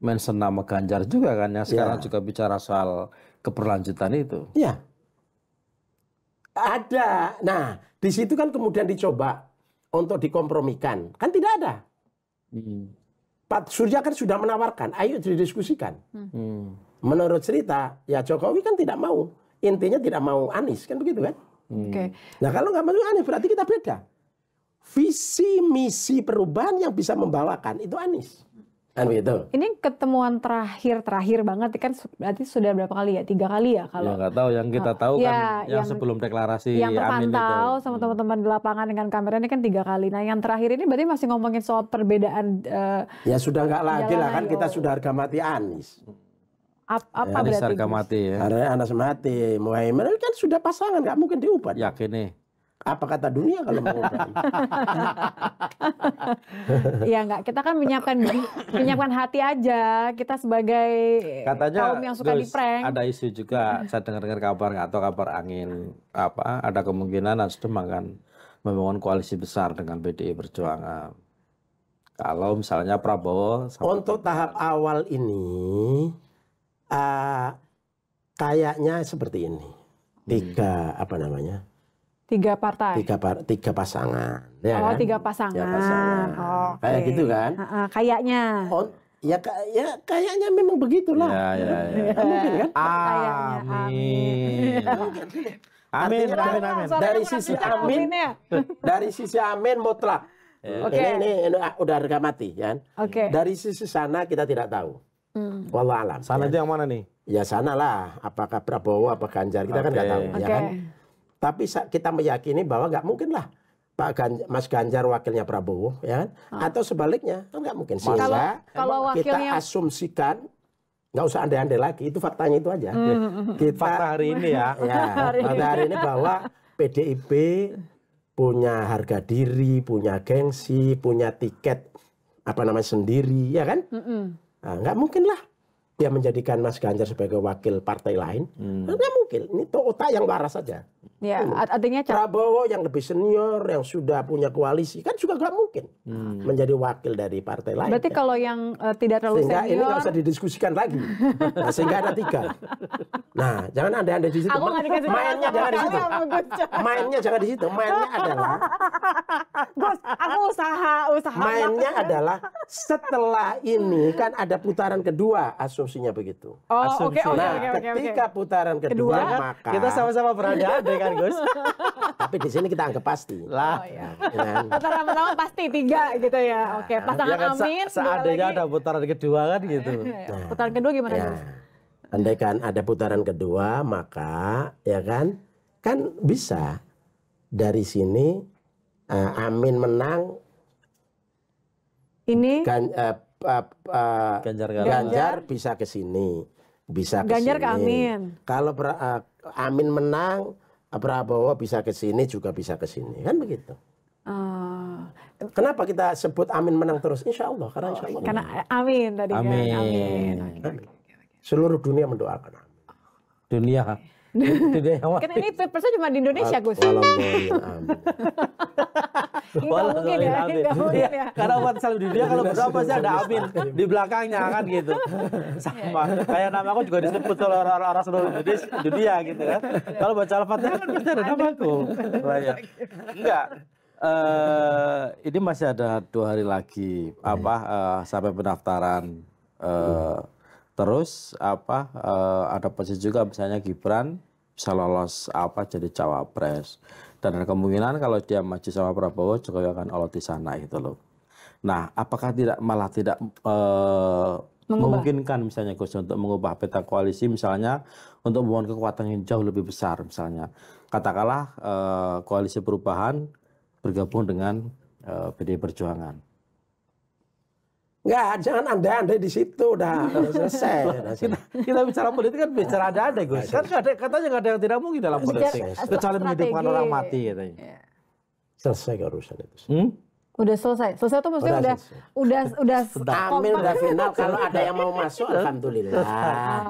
mention nama Ganjar juga kan yang ya. sekarang ya. juga bicara soal keberlanjutan itu. Ya. Ada. Nah, di situ kan kemudian dicoba untuk dikompromikan. Kan tidak ada. Hmm. Pak Surya kan sudah menawarkan, ayo didiskusikan. Hmm. Menurut cerita, ya Jokowi kan tidak mau. Intinya tidak mau Anies, kan begitu kan? Hmm. Nah kalau nggak mau Anies, berarti kita beda. Visi misi perubahan yang bisa membawakan itu Anies kan begitu. Ini ketemuan terakhir terakhir banget kan berarti sudah berapa kali ya? Tiga kali ya kalau. Ya nggak tahu yang kita tahu uh, kan ya, yang, yang sebelum deklarasi yang terpantau itu. sama hmm. teman-teman di lapangan dengan kamera ini kan tiga kali. Nah yang terakhir ini berarti masih ngomongin soal perbedaan. Uh, ya sudah nggak lagi lah kan kita sudah harga mati Anis Ap apa ya, berarti? Harga mati ya. Karena Anas mati, Muhammad kan sudah pasangan nggak mungkin diubah. Yakin nih apa kata dunia kalau mau *laughs* Iya nggak, kita kan menyiapkan *coughs* menyiapkan hati aja. Kita sebagai Katanya, kaum yang suka di prank. Ada isu juga, saya dengar-dengar kabar nggak tahu kabar angin apa. Ada kemungkinan Nasdem akan membangun koalisi besar dengan PDI Perjuangan. Kalau misalnya Prabowo untuk tahap awal ini uh, kayaknya seperti ini tiga hmm. apa namanya Tiga partai. Tiga, par tiga pasangan. Ya oh, kan? tiga pasangan. Tiga pasangan. Oh, okay. Kayak gitu kan? Uh, uh, kayaknya. Oh, Ya, ya kayaknya memang begitulah. Ya, ya, ya. ya. Kan mungkin kan? Amin. Amin. Kan? Amin, amin, amin. Dari sisi amin, dari sisi amin mutlak. Ya. Oke. Okay. Ini, ini, ah, udah harga mati, ya. Kan? Oke. Okay. Dari sisi sana kita tidak tahu. Hmm. Walau alam. Sana ya. itu yang mana nih? Ya sana lah. Apakah Prabowo, apakah Ganjar kita okay. kan nggak tahu, okay. ya kan? Tapi kita meyakini bahwa nggak mungkin lah Pak Ganjar, Mas Ganjar wakilnya Prabowo, ya kan? ah. atau sebaliknya kan nggak mungkin. Sehingga kalau, kalau wakilnya... kita asumsikan nggak usah andai-andai lagi, itu faktanya itu aja. Mm, kita, fakta hari ini ya, *laughs* ya hari fakta hari ini bahwa PDIP punya harga diri, punya gengsi, punya tiket apa namanya sendiri, ya kan? Mm -mm. Nah, nggak mungkin lah dia menjadikan Mas Ganjar sebagai wakil partai lain, hmm. Nah, nggak mungkin. Ini otak yang waras saja. Ya, hmm. artinya Prabowo yang lebih senior, yang sudah punya koalisi, kan juga nggak mungkin hmm. menjadi wakil dari partai lain. Berarti ya. kalau yang uh, tidak terlalu sehingga senior... ini nggak usah didiskusikan lagi. nah, sehingga ada tiga. Nah, jangan anda anda di situ. Aku Mainnya jangan di situ. Mainnya jangan di situ. Mainnya adalah. Bos, aku usaha, usaha. Mainnya adalah setelah ini kan ada putaran kedua asumsi asumsinya begitu. Oh, oke, nah, oke, oke. nah, okay, okay, ketika okay. putaran kedua, kedua maka kita sama-sama berada dengan kan Gus. *laughs* Tapi di sini kita anggap pasti. Lah. Oh, iya. ya kan? putaran pertama pasti tiga gitu ya. Oke, nah, pasangan ya kan, Amin. seandainya ada putaran kedua kan gitu. Eh, eh, nah, putaran kedua gimana ya. Gus? Andai kan ada putaran kedua maka ya kan kan bisa dari sini uh, Amin menang ini kan uh, uh, Ganjar, Ganjar Ganjar bisa ke sini, bisa ke Ganjar ke Amin. Kalau pra, uh, eh, Amin menang, Prabowo bisa ke sini juga bisa ke sini, kan begitu. Uh, Kenapa kita sebut Amin menang terus? Insya Allah, karena Insya Allah. Karena Amin tadi amin. kan. Amin. amin. Seluruh dunia mendoakan Amin. Dunia kan ini pilpresnya cuma di Indonesia Gus. Enggak mungkin ya, enggak mungkin ya. Karena buat selalu di dunia kalau berapa pasti ada amin iya, di belakangnya kan gitu. Sama kayak nama aku juga disebut oleh orang-orang seluruh dunia gitu kan. Kalau baca al kan pasti ada aku? Iya. Enggak. Uh, ini masih ada dua hari lagi apa uh, sampai pendaftaran uh, Terus apa uh, ada posisi juga misalnya Gibran bisa lolos apa jadi cawapres. Dan ada kemungkinan kalau dia maju sama Prabowo juga akan olot di sana itu loh. Nah, apakah tidak malah tidak uh, memungkinkan misalnya Gus untuk mengubah peta koalisi misalnya untuk membangun kekuatan yang jauh lebih besar misalnya katakanlah uh, koalisi perubahan bergabung dengan uh, PD Perjuangan Enggak, jangan anda anda di situ dah *laughs* selesai. kita, bicara politik kan bicara ada-ada Gus. Nah, kan ada, katanya nggak ada yang tidak mungkin dalam politik. Kecuali menghidupkan orang mati katanya. Ya. Selesai urusan itu. Hmm? Udah selesai. Selesai tuh maksudnya udah udah udah, udah udah final *laughs* kalau ada yang mau masuk alhamdulillah.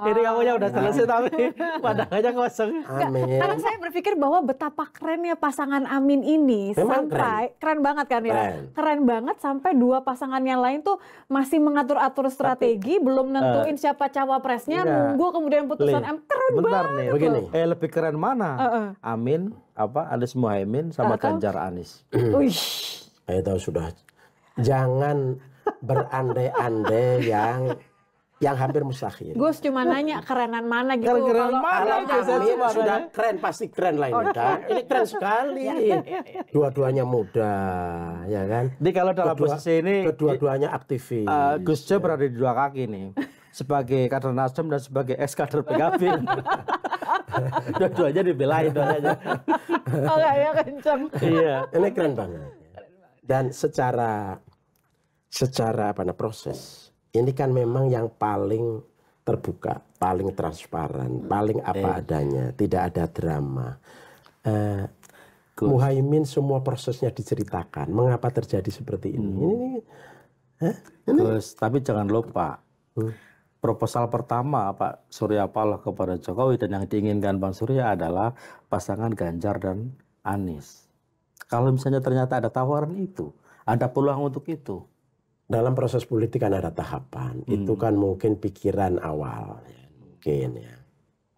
Ini kamu ya udah selesai tapi padahalnya kosong. Amin. Karena saya berpikir bahwa betapa kerennya pasangan Amin ini Memang sampai keren. keren banget kan ya. Keren. keren banget sampai dua pasangan yang lain tuh masih mengatur-atur strategi, tapi, belum nentuin uh, siapa cawapresnya, iya. nunggu kemudian putusan M. Keren Bentar banget. Nih, begini. Eh lebih keren mana? Uh -uh. Amin apa Anies Muhaimin sama Ganjar Anies saya tahu sudah jangan berandai-andai yang yang hampir mustahil. Gus cuma nanya kerenan mana gitu. Keren -keren mana kalau kami sudah keren pasti keren lah ini kan. Ini keren sekali. *laughs* Iya. Dua-duanya muda, ya kan. Jadi kalau dalam Kedua, posisi ini kedua-duanya aktivis. Uh, Gus Jo ya. berada di dua kaki nih. Sebagai kader Nasdem dan sebagai ex kader PKB. *laughs* dua-duanya dibelain dua-duanya. Oh ya, ya kenceng. Iya. Ini keren banget. Dan secara secara apa namanya proses ini kan memang yang paling terbuka, paling transparan, hmm. paling apa eh. adanya, tidak ada drama. Uh, eh, Muhaimin semua prosesnya diceritakan, mengapa terjadi seperti ini. Hmm. Ini, huh? ini. Terus eh, tapi jangan lupa. Hmm. Proposal pertama Pak Surya Paloh kepada Jokowi dan yang diinginkan Bang Surya adalah pasangan Ganjar dan Anies. Kalau misalnya ternyata ada tawaran itu, ada peluang untuk itu. Dalam proses politik kan ada tahapan. Hmm. Itu kan mungkin pikiran awal, ya. mungkin ya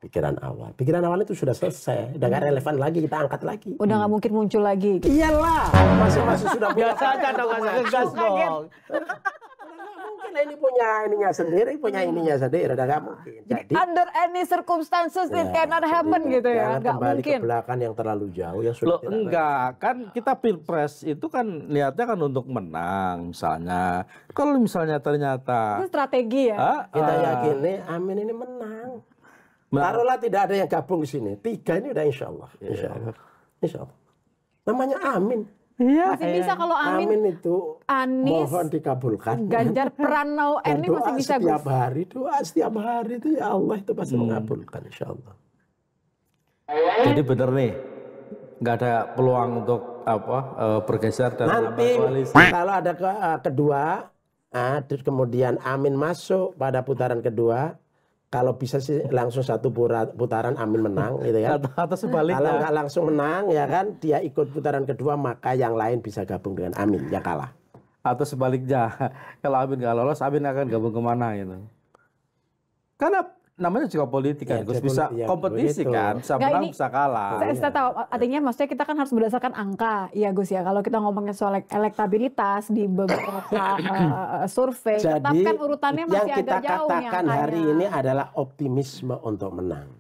pikiran awal. Pikiran awal itu sudah selesai, udah gak relevan lagi kita angkat lagi. Udah nggak hmm. mungkin muncul lagi. Iyalah, masih masih sudah *laughs* biasa aja dong, masuk dong. Karena ini punya ininya sendiri, punya hmm. ininya sendiri, ada nggak mungkin. Jadi, Jadi under any circumstances ya, it cannot happen jadi, gitu ya, nggak mungkin. ke belakang yang terlalu jauh ya sudah enggak, kan kita pilpres itu kan niatnya kan untuk menang misalnya. Kalau misalnya ternyata itu strategi ya. Ah, kita ah, yakin Amin ini menang. Nah. Taruhlah tidak ada yang gabung di sini. Tiga ini udah insya Allah. Iya. Insya Allah. Insya Allah. Namanya Amin. Iya. Masih bisa kalau Amin, Amin itu Anis, mohon dikabulkan. Ganjar Pranowo ini masih bisa setiap Gus. hari doa setiap hari itu ya Allah itu pasti hmm. mengabulkan insya Allah. Jadi benar nih nggak ada peluang untuk apa e, bergeser dan nanti koalisi. kalau ada ke, uh, kedua uh, terus kemudian Amin masuk pada putaran kedua kalau bisa sih langsung satu putaran Amin menang gitu ya. Atau, atau sebaliknya. Kalau nggak langsung menang ya kan dia ikut putaran kedua maka yang lain bisa gabung dengan Amin ya kalah. Atau sebaliknya *laughs* kalau Amin nggak lolos Amin akan gabung kemana gitu. Karena namanya juga politik kan, ya, Gus bisa ya, kompetisi begitu. kan, bisa menang bisa kalah. Saya, saya iya. tahu artinya maksudnya kita kan harus berdasarkan angka, ya Gus ya. Kalau kita ngomongin soal elektabilitas di beberapa uh, *coughs* survei, Jadi, tetap kan urutannya masih yang kita jauh katakan hari ya. ini adalah optimisme untuk menang.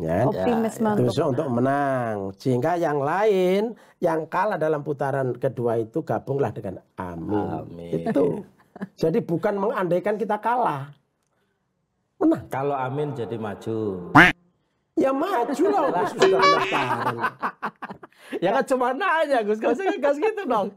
Ya, ya. optimisme ya, untuk, menang. menang. Sehingga yang lain yang kalah dalam putaran kedua itu gabunglah dengan amin. amin. Itu. *laughs* Jadi bukan mengandaikan kita kalah menang. Kalau Amin jadi maju. Ya maju lah oh, Gus *laughs* sudah pendaftaran. ya kan cuma nanya Gus, gak usah gas gitu dong.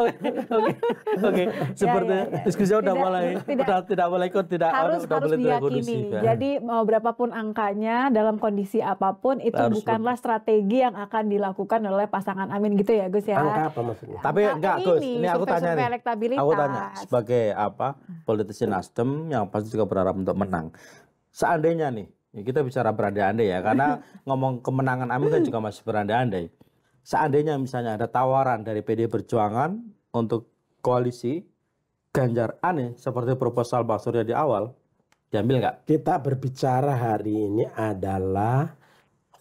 Oke, oke, oke. Sepertinya ya, ya, ya. Gus Gus sudah udah mulai, tidak, tidak mulai ikut, tidak harus, udah harus diyakini. Jadi mau berapapun angkanya, dalam kondisi apapun, itu bukanlah strategi yang akan dilakukan oleh pasangan Amin gitu ya Gus ya. Angka apa maksudnya? Tapi Angka enggak Gus, ini, ini aku tanya nih. Aku tanya, sebagai apa politisi Nasdem yang pasti juga berharap untuk menang. Seandainya nih, Ya, kita bicara berandai-andai ya, karena *laughs* ngomong kemenangan Amin kan juga masih berandai-andai. Ya. Seandainya misalnya ada tawaran dari PD Perjuangan untuk koalisi Ganjar aneh seperti proposal Pak Surya di awal, diambil nggak? Kita berbicara hari ini adalah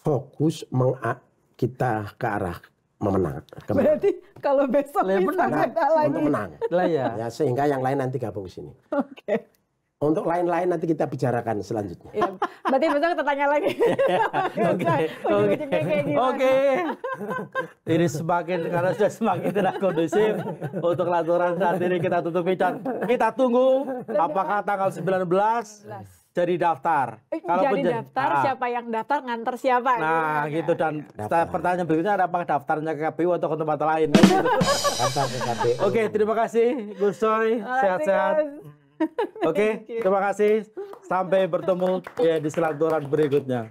fokus meng kita ke arah memenang. Kemenang. Berarti kalau besok kita menang. ada lagi. Untuk menang. ya. ya. Sehingga yang lain nanti gabung sini. Oke. Okay untuk lain-lain nanti kita bicarakan selanjutnya. Ya, berarti besok kita tanya lagi. *laughs* Oke. Oke. oke. Ini semakin karena sudah semakin tidak kondusif untuk laturan saat ini kita tutup bicara. Kita tunggu apakah tanggal 19 jadi daftar. Eh, Kalau jadi daftar ah. siapa yang daftar nganter siapa. Gitu nah kan? gitu, dan ya, pertanyaan berikutnya ada apa daftarnya ke KPU atau ke tempat lain. Oke, Oke terima kasih Gus Soy sehat-sehat. *laughs* Oke, okay, terima kasih. Sampai bertemu ya di selaturan berikutnya.